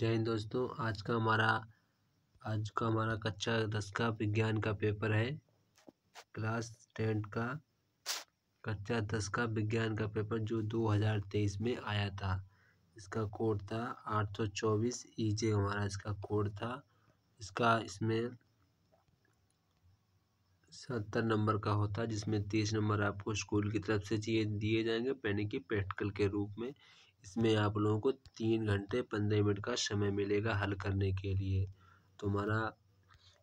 जय हिंद दोस्तों आज का हमारा आज का हमारा कक्षा दस का विज्ञान का पेपर है क्लास टेंथ का कक्षा दस का विज्ञान का पेपर जो 2023 में आया था इसका कोड था आठ सौ चौबीस ई जे हमारा इसका कोड था इसका इसमें सत्तर नंबर का होता है जिसमें तीस नंबर आपको स्कूल की तरफ से चाहिए दिए जाएंगे यानी कि प्रैक्टिकल के रूप में इसमें आप लोगों को तीन घंटे पंद्रह मिनट का समय मिलेगा हल करने के लिए तो हमारा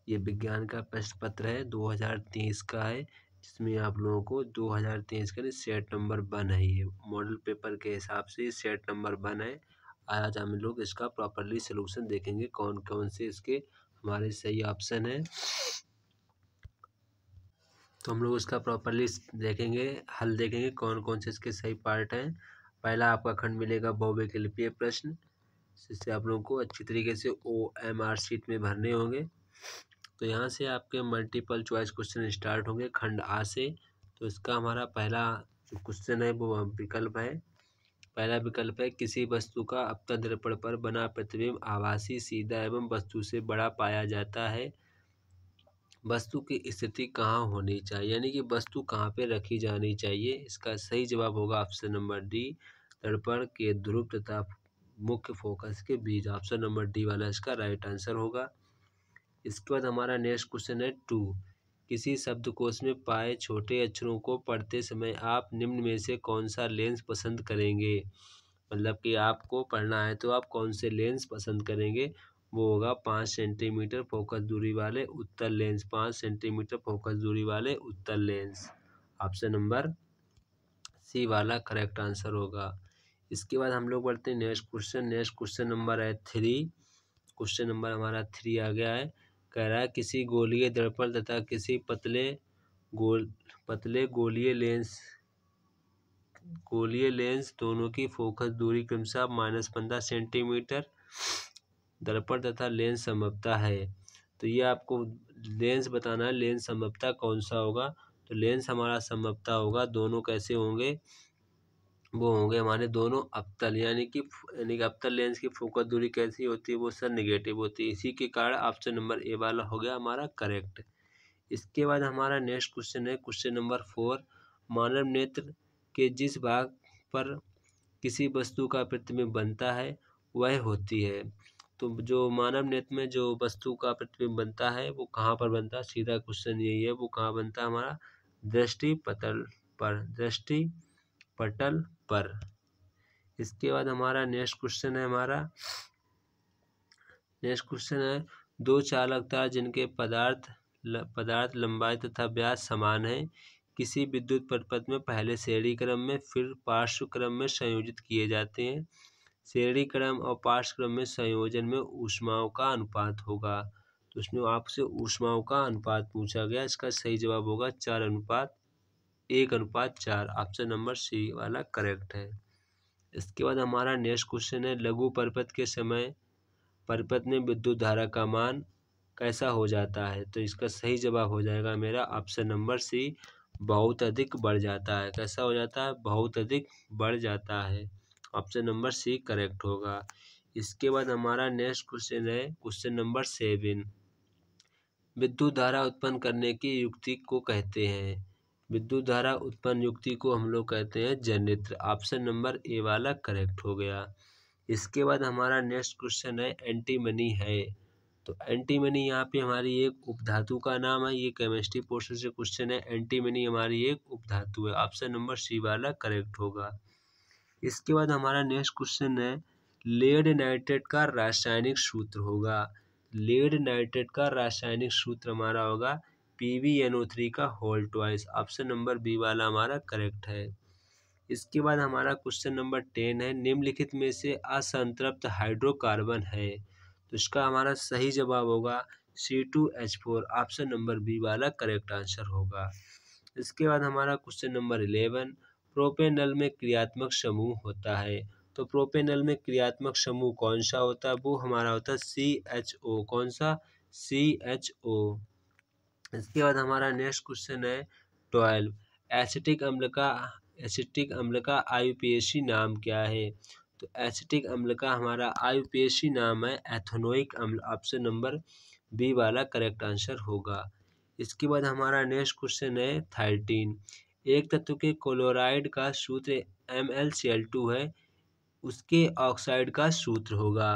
ये विज्ञान का प्रश्न पत्र है 2023 का है जिसमें आप लोगों को 2023 का सेट नंबर वन है ये मॉडल पेपर के हिसाब से सेट नंबर वन है आज हम लोग इसका प्रॉपरली सलूशन देखेंगे कौन कौन से इसके हमारे सही ऑप्शन है तो हम लोग इसका प्रॉपरली देखेंगे हल देखेंगे कौन कौन से इसके सही पार्ट हैं पहला आपका खंड मिलेगा बॉबे के प्रश्न जिससे आप लोगों को अच्छी तरीके से ओ एम आर सीट में भरने होंगे तो यहाँ से आपके मल्टीपल चॉइस क्वेश्चन स्टार्ट होंगे खंड आ से तो इसका हमारा पहला जो क्वेश्चन है वो विकल्प है पहला विकल्प है किसी वस्तु का अपना दर्पण पर बना प्रतिबिंब आभासी सीधा एवं वस्तु से बड़ा पाया जाता है वस्तु की स्थिति कहाँ होनी चाहिए यानी कि वस्तु कहाँ पे रखी जानी चाहिए इसका सही जवाब होगा ऑप्शन नंबर डी दर्पण के ध्रुव तथा मुख्य फोकस के बीच ऑप्शन नंबर डी वाला इसका राइट आंसर होगा इसके बाद हमारा नेक्स्ट क्वेश्चन है टू किसी शब्दकोश में पाए छोटे अक्षरों को पढ़ते समय आप निम्न में से कौन सा लेंस पसंद करेंगे मतलब कि आपको पढ़ना है तो आप कौन से लेंस पसंद करेंगे वो होगा पाँच सेंटीमीटर फोकस दूरी वाले उत्तर लेंस पाँच सेंटीमीटर फोकस दूरी वाले उत्तर लेंस ऑप्शन नंबर सी वाला करेक्ट आंसर होगा इसके बाद हम लोग बढ़ते हैं next question next question number है थ्री क्वेश्चन नंबर हमारा थ्री आ गया है कह रहा है किसी गोलीय दर्पण तथा किसी पतले गोल पतले गोलीय लेंस गोलीय लेंस दोनों की फोकस दूरी क्रमशः माइनस पंद्रह सेंटीमीटर दर्पण तथा लेंस समपता है तो ये आपको लेंस बताना है लेंस समपता कौन सा होगा तो लेंस हमारा समपता होगा दोनों कैसे होंगे वो होंगे हमारे दोनों अपतल यानी कि यानी कि अपतल लेंस की फोकस दूरी कैसी होती है वो सर निगेटिव होती है इसी के कारण ऑप्शन नंबर ए वाला हो गया हमारा करेक्ट इसके बाद हमारा नेक्स्ट क्वेश्चन है क्वेश्चन नंबर फोर मानव नेत्र के जिस भाग पर किसी वस्तु का प्रतिबिंब बनता है वह होती है तो जो मानव नेत्र में जो वस्तु का प्रतिबिंब बनता है वो कहाँ पर बनता है सीधा क्वेश्चन यही है वो कहाँ बनता है हमारा दृष्टि पटल पर दृष्टि पटल पर इसके बाद हमारा नेक्स्ट क्वेश्चन है हमारा नेक्स्ट क्वेश्चन है दो चालक तार जिनके पदार्थ ल, पदार्थ लंबाई तथा व्यास समान है किसी विद्युत परिपथ में पहले श्रेणी क्रम में फिर पार्श्व क्रम में संयोजित किए जाते हैं श्रेणी क्रम और क्रम में संयोजन में ऊष्माओं का अनुपात होगा तो उसमें आपसे ऊष्माओं का अनुपात पूछा गया इसका सही जवाब होगा चार अनुपात एक अनुपात चार ऑप्शन नंबर सी वाला करेक्ट है इसके बाद हमारा नेक्स्ट क्वेश्चन है लघु परपत के समय परपत में विद्युत धारा का मान कैसा हो जाता है तो इसका सही जवाब हो जाएगा मेरा ऑप्शन नंबर सी बहुत अधिक बढ़ जाता है कैसा हो जाता है बहुत अधिक बढ़ जाता है ऑप्शन नंबर सी करेक्ट होगा इसके बाद हमारा नेक्स्ट क्वेश्चन है क्वेश्चन नंबर सेवन विद्युत धारा उत्पन्न करने की युक्ति को कहते हैं विद्युत धारा उत्पन्न युक्ति को हम लोग कहते हैं जनित्र ऑप्शन नंबर ए वाला करेक्ट हो गया इसके बाद हमारा नेक्स्ट क्वेश्चन है एंटीमनी है तो एंटीमनी यहाँ पे हमारी एक उपधातु का नाम है ये केमिस्ट्री पोर्शन से क्वेश्चन है एंटीमनी हमारी एक उपधातु है ऑप्शन नंबर सी वाला करेक्ट होगा इसके बाद हमारा नेक्स्ट क्वेश्चन है लेड नाइट्रेट का रासायनिक सूत्र होगा लेड नाइट्रेट का रासायनिक सूत्र हमारा होगा पी का whole twice option number B वाला हमारा करेक्ट है इसके बाद हमारा क्वेश्चन नंबर टेन है निम्नलिखित में से असंतृप्त हाइड्रोकार्बन है तो इसका हमारा सही जवाब होगा C two H four option number B वाला करेक्ट आंसर होगा इसके बाद हमारा क्वेश्चन नंबर इलेवन प्रोपेनल में क्रियात्मक समूह होता है तो प्रोपेनल में क्रियात्मक समूह कौन सा होता है वो हमारा होता है सी एच ओ कौन सा सी एच ओ इसके बाद हमारा नेक्स्ट क्वेश्चन है ट्वेल्व एसिटिक अम्ल का एसिटिक अम्ल का आयुपीएसी नाम क्या है तो एसिटिक अम्ल का हमारा आयुपीएसी नाम है एथोनोइक अम्ल ऑप्शन नंबर बी वाला करेक्ट आंसर होगा इसके बाद हमारा नेक्स्ट क्वेश्चन है थर्टीन एक तत्व के क्लोराइड का सूत्र M L C L two है उसके ऑक्साइड का सूत्र होगा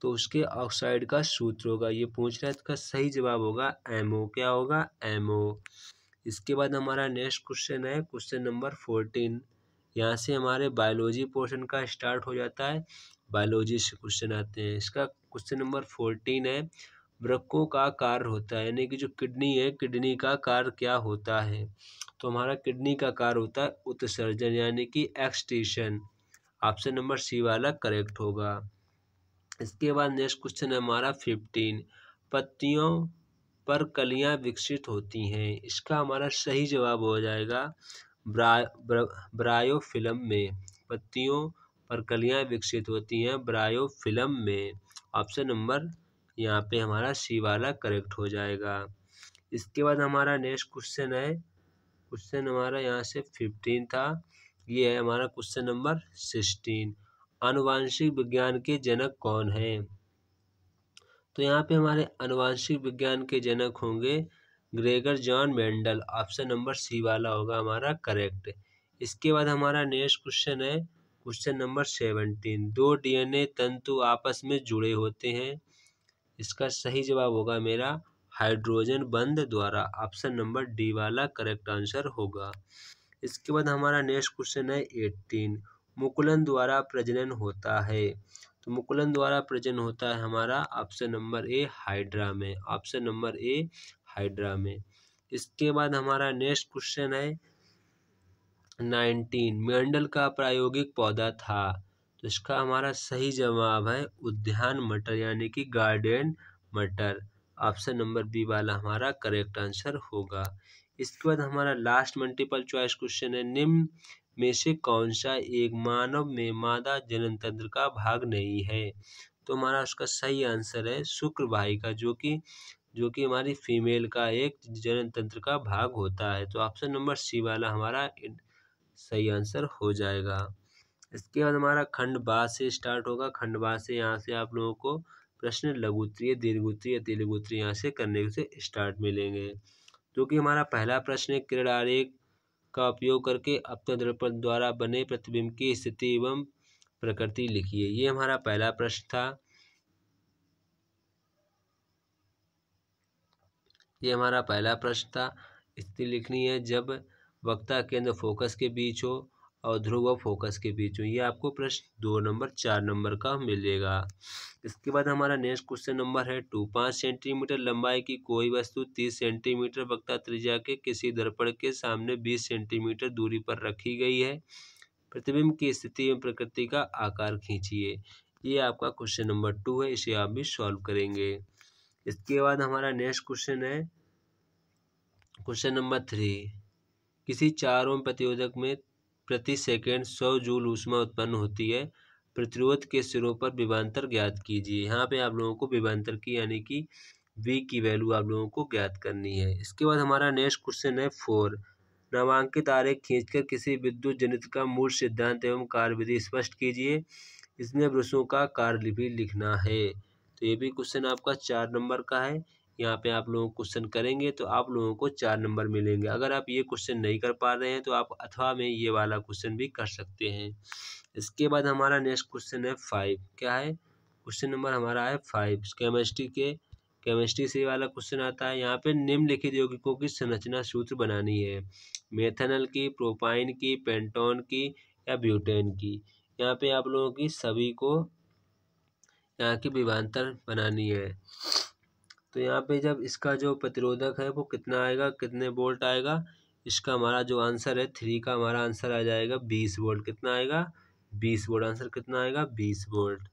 तो उसके ऑक्साइड का सूत्र होगा ये पूछ रहा है तो इसका सही जवाब होगा एम ओ क्या होगा एम ओ इसके बाद हमारा नेक्स्ट क्वेश्चन है क्वेश्चन नंबर फोर्टीन यहाँ से हमारे बायोलॉजी पोर्शन का स्टार्ट हो जाता है बायोलॉजी से क्वेश्चन आते हैं इसका क्वेश्चन नंबर फोर्टीन है वृक्कों का कार्य होता है यानी कि जो किडनी है किडनी का कार्य क्या होता है तो हमारा किडनी का कार्य होता है उत्सर्जन यानी कि एक्सटेशन ऑप्शन नंबर सी वाला करेक्ट होगा इसके बाद नेक्स्ट क्वेश्चन है हमारा फिफ्टीन पत्तियों पर कलियां विकसित होती हैं इसका हमारा सही जवाब हो जाएगा ब्रा, ब्रा, ब्रायो फिल्म में पत्तियों पर कलियां विकसित होती हैं ब्रायो फिल्म में ऑप्शन नंबर यहाँ पे हमारा सी वाला करेक्ट हो जाएगा इसके बाद हमारा नेक्स्ट क्वेश्चन है क्वेश्चन हमारा यहाँ से फिफ्टीन था ये है हमारा क्वेश्चन नंबर सिक्सटीन अनुवांशिक विज्ञान के जनक कौन है तो यहाँ पे हमारे अनुवांशिक विज्ञान के जनक होंगे Gregor John Mendel option number C वाला होगा हमारा करेक्ट इसके बाद हमारा नेक्स्ट क्वेश्चन है क्वेश्चन नंबर सेवनटीन दो डीएनए तंतु आपस में जुड़े होते हैं इसका सही जवाब होगा मेरा हाइड्रोजन बंद द्वारा ऑप्शन नंबर डी वाला करेक्ट आंसर होगा इसके बाद हमारा नेक्स्ट क्वेश्चन है एट्टीन मुकुलन द्वारा प्रजनन होता है तो मुकुलन द्वारा प्रजनन होता है हमारा ऑप्शन नंबर ए हाइड्रा में ऑप्शन नंबर ए हाइड्रा में इसके बाद हमारा नेक्स्ट क्वेश्चन है नाइनटीन मेंडल का प्रायोगिक पौधा था तो इसका हमारा सही जवाब है उद्यान मटर यानी कि गार्डन मटर ऑप्शन नंबर बी वाला हमारा करेक्ट आंसर होगा इसके बाद हमारा लास्ट मल्टीपल चॉइस क्वेश्चन है निम्न में से कौन सा एक मानव में मादा जनन तंत्र का भाग नहीं है तो हमारा उसका सही आंसर है शुक्र भाई का जो कि जो कि हमारी फीमेल का एक जनन तंत्र का भाग होता है तो ऑप्शन नंबर सी वाला हमारा सही आंसर हो जाएगा इसके बाद हमारा खंड बा से स्टार्ट होगा खंड बा से यहाँ से आप लोगों को प्रश्न लघुत्तरीय दीर्घोत्तरीय या दीर्घोत्तरीय यहाँ से करने से स्टार्ट मिलेंगे जो कि हमारा पहला प्रश्न है किरण आरेख का उपयोग करके अपने दर्पण द्वारा बने प्रतिबिंब की स्थिति एवं प्रकृति लिखिए ये हमारा पहला प्रश्न था ये हमारा पहला प्रश्न था स्थिति लिखनी है जब वक्ता केंद्र फोकस के बीच हो और ध्रुव और फोकस के बीच में ये आपको प्रश्न दो नंबर चार नंबर का मिलेगा इसके बाद हमारा नेक्स्ट क्वेश्चन नंबर है टू पाँच सेंटीमीटर लंबाई की कोई वस्तु तीस सेंटीमीटर वक्ता त्रिज्या के किसी दर्पण के सामने बीस सेंटीमीटर दूरी पर रखी गई है प्रतिबिंब की स्थिति में प्रकृति का आकार खींचिए ये आपका क्वेश्चन नंबर टू है इसे आप भी सॉल्व करेंगे इसके बाद हमारा नेक्स्ट क्वेश्चन है क्वेश्चन नंबर थ्री किसी चार ओम प्रतिरोधक में प्रति सेकेंड सौ जूल ऊष्मा उत्पन्न होती है प्रतिरोध के सिरों पर विभांतर ज्ञात कीजिए यहाँ पे आप लोगों को विभांतर की यानी कि वी की वैल्यू आप लोगों को ज्ञात करनी है इसके बाद हमारा नेक्स्ट क्वेश्चन है फोर नामांकित आरेख खींचकर किसी विद्युत जनित का मूल सिद्धांत एवं कार्यविधि स्पष्ट कीजिए इसमें वृषों का कार्य भी लिखना है तो ये भी क्वेश्चन आपका चार नंबर का है यहाँ पे आप लोग क्वेश्चन करेंगे तो आप लोगों को चार नंबर मिलेंगे अगर आप ये क्वेश्चन नहीं कर पा रहे हैं तो आप अथवा में ये वाला क्वेश्चन भी कर सकते हैं इसके बाद हमारा नेक्स्ट क्वेश्चन है फाइव क्या है क्वेश्चन नंबर हमारा है फाइव केमिस्ट्री के केमिस्ट्री से वाला क्वेश्चन आता है यहाँ पे निम्नलिखित यौगिकों की संरचना सूत्र बनानी है मेथनल की प्रोपाइन की पेंटोन की या ब्यूटेन की यहाँ पे आप लोगों की सभी को यहाँ की विभांतर बनानी है तो यहाँ पे जब इसका जो प्रतिरोधक है वो कितना आएगा कितने वोल्ट आएगा इसका हमारा जो आंसर है थ्री का हमारा आंसर आ जाएगा बीस वोल्ट कितना आएगा बीस वोल्ट आंसर कितना आएगा बीस वोल्ट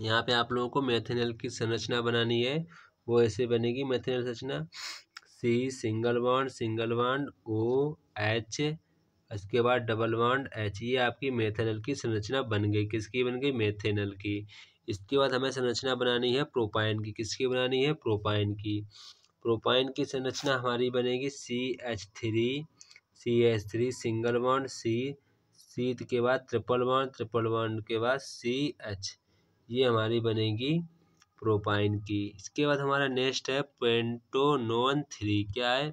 यहाँ पे आप लोगों को मेथेनल की संरचना बनानी है वो ऐसे बनेगी मैथिली संरचना C single bond single bond O H इसके बाद डबल बॉन्ड एच ये आपकी मेथेनल की संरचना बन गई किसकी बन गई मेथेनल की इसके बाद हमें संरचना बनानी है प्रोपाइन की किसकी बनानी है प्रोपाइन की प्रोपाइन की संरचना हमारी बनेगी C H three C H three single bond C C के बाद ट्रिपल बॉन्ड ट्रिपल बॉन्ड के बाद सी एच ये हमारी बनेगी प्रोपाइन की इसके बाद हमारा नेक्स्ट है पेंटोनोन थ्री क्या है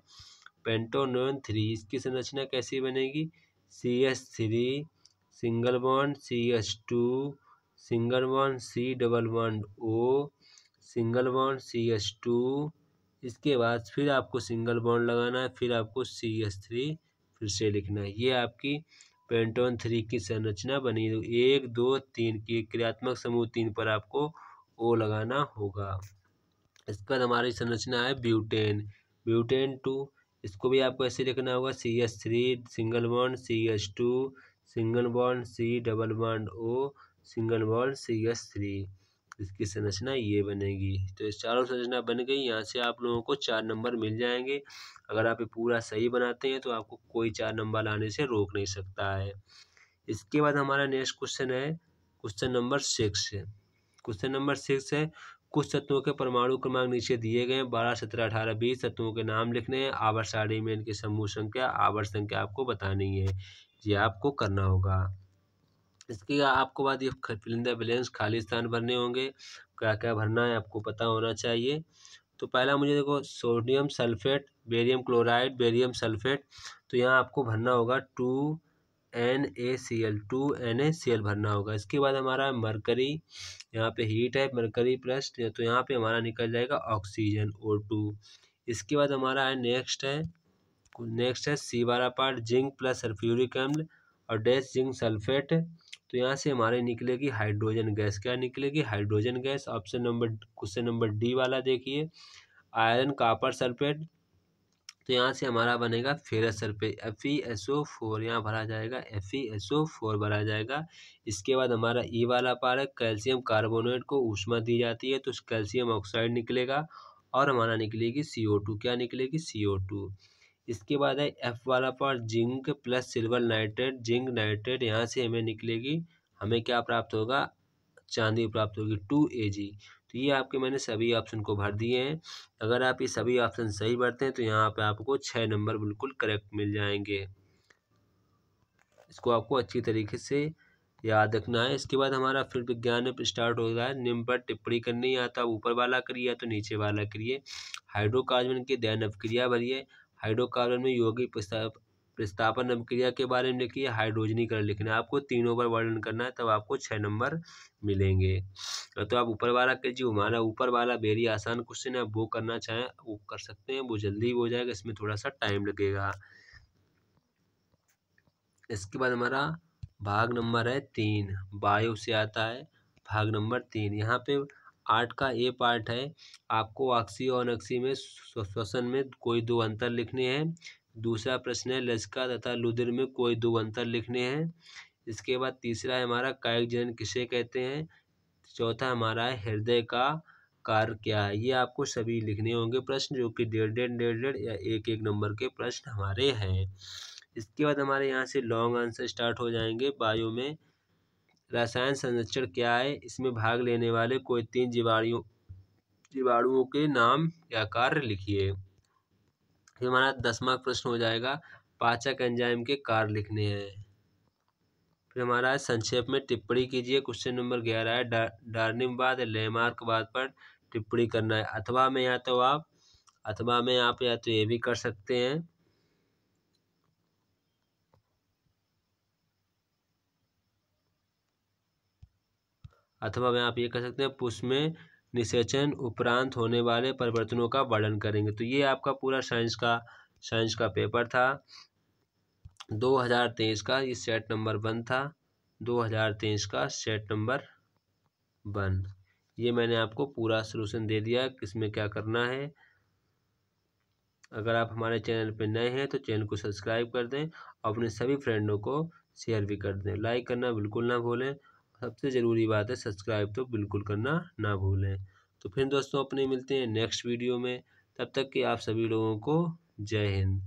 पेंटोनोन थ्री इसकी संरचना कैसी बनेगी C S three single bond C S two single bond C double bond O single bond C S two इसके बाद फिर आपको सिंगल बॉन्ड लगाना है फिर आपको सी एस थ्री फिर से लिखना है ये आपकी पेंटोन थ्री की संरचना बनी एक दो तीन की क्रियात्मक समूह तीन पर आपको ओ लगाना होगा इसके बाद हमारी संरचना है ब्यूटेन ब्यूटेन टू इसको भी आपको ऐसे लिखना होगा C S three single bond C S two single bond C double bond O single bond C S three इसकी संरचना ये बनेगी तो इस चारों संरचना बन गई यहाँ से आप लोगों को चार नंबर मिल जाएंगे अगर आप ये पूरा सही बनाते हैं तो आपको कोई चार नंबर लाने से रोक नहीं सकता है इसके बाद हमारा नेक्स्ट क्वेश्चन है question number six question number six है कुछ तत्वों के परमाणु क्रमांक नीचे दिए गए हैं बारह सत्रह अठारह बीस तत्वों के नाम लिखने हैं आवर्त सारणी में इनकी समूह संख्या आवर्त संख्या आपको बतानी है ये आपको करना होगा इसके आपको बाद ये फिलिंदा बैलेंस खाली स्थान भरने होंगे क्या क्या भरना है आपको पता होना चाहिए तो पहला मुझे देखो sodium sulphate barium chloride barium sulphate तो यहाँ आपको भरना होगा two N A C L two N A C L भरना होगा इसके बाद हमारा मरकरी यहाँ पे हीट है मरकरी प्लस तो यहाँ पे हमारा निकल जाएगा ऑक्सीजन ओ टू इसके बाद हमारा है नेक्स्ट है नेक्स्ट है सी वाला पार्ट जिंक प्लस सल्फ्यूरिक एम्ल और डैश जिंक सल्फेट तो यहाँ से हमारे निकलेगी हाइड्रोजन गैस क्या निकलेगी hydrogen gas option number question number D वाला देखिए आयरन कापर सल्फेट तो यहाँ से हमारा बनेगा ferrous sulphate F E S O four यहाँ भरा जाएगा F E S O four भरा जाएगा इसके बाद हमारा ई e वाला पार है कैल्शियम कार्बोनेट को ऊष्मा दी जाती है तो कैल्शियम ऑक्साइड निकलेगा और हमारा निकलेगी सी ओ टू क्या निकलेगी सी ओ टू इसके बाद है एफ वाला part zinc plus silver nitrate zinc nitrate यहाँ से हमें निकलेगी हमें क्या प्राप्त होगा चांदी प्राप्त होगी टू ए जी तो ये आपके मैंने सभी ऑप्शन को भर दिए हैं अगर आप ये सभी ऑप्शन सही भरते हैं तो यहाँ पे आपको छः नंबर बिल्कुल करेक्ट मिल जाएंगे इसको आपको अच्छी तरीके से याद रखना है इसके बाद हमारा फिर विज्ञान स्टार्ट हो रहा है निम्न पर टिप्पणी करनी आता तो ऊपर वाला करिए तो नीचे वाला करिए हाइड्रोकार्बन की दैन क्रिया भरिए हाइड्रोकार्बन में योगी प्रतिस्थापन अभिक्रिया के बारे में लिखिए हाइड्रोजनीकरण लिखना है आपको तीनों पर वर्णन करना है तब आपको छः नंबर मिलेंगे तो आप ऊपर वाला के जी हमारा ऊपर वाला बेरी आसान क्वेश्चन है वो करना चाहें वो कर सकते हैं वो जल्दी हो जाएगा इसमें थोड़ा सा टाइम लगेगा इसके बाद हमारा भाग नंबर है तीन बायो से आता है भाग नंबर तीन यहाँ पे आर्ट का ए पार्ट है आपको ऑक्सी और अनक्सी में श्वसन में कोई दो अंतर लिखने हैं दूसरा प्रश्न है लस्का तथा लुधिर में कोई दो अंतर लिखने हैं इसके बाद तीसरा है हमारा कायक जनन किसे कहते हैं चौथा हमारा है हृदय का कार्य क्या है ये आपको सभी लिखने होंगे प्रश्न जो कि डेढ़ डेढ़ डेढ़ डेढ़ या एक एक नंबर के प्रश्न हमारे हैं इसके बाद हमारे यहाँ से लॉन्ग आंसर स्टार्ट हो जाएंगे बायो में रसायन संरक्षण क्या है इसमें भाग लेने वाले कोई तीन जीवाणियों जीवाणुओं के नाम या कार्य लिखिए फिर हमारा दसवा प्रश्न हो जाएगा पाचक एंजाइम के कार लिखने हैं फिर हमारा है संक्षेप में टिप्पणी कीजिए क्वेश्चन नंबर ग्यारह है डा, डार्निमवाद लेमार्कवाद पर टिप्पणी करना है अथवा में या तो आप अथवा में आप या तो ये भी कर सकते हैं अथवा में आप ये कर सकते हैं पुष्प में निषेचन उपरांत होने वाले परिवर्तनों का वर्णन करेंगे तो ये आपका पूरा साइंस का साइंस का पेपर था 2023 का ये सेट नंबर वन था 2023 का सेट नंबर वन ये मैंने आपको पूरा सोल्यूशन दे दिया किसमें क्या करना है अगर आप हमारे चैनल पर नए हैं तो चैनल को सब्सक्राइब कर दें और अपने सभी फ्रेंडों को शेयर भी कर दें लाइक करना बिल्कुल ना भूलें सबसे ज़रूरी बात है सब्सक्राइब तो बिल्कुल करना ना भूलें तो फिर दोस्तों अपने मिलते हैं नेक्स्ट वीडियो में तब तक कि आप सभी लोगों को जय हिंद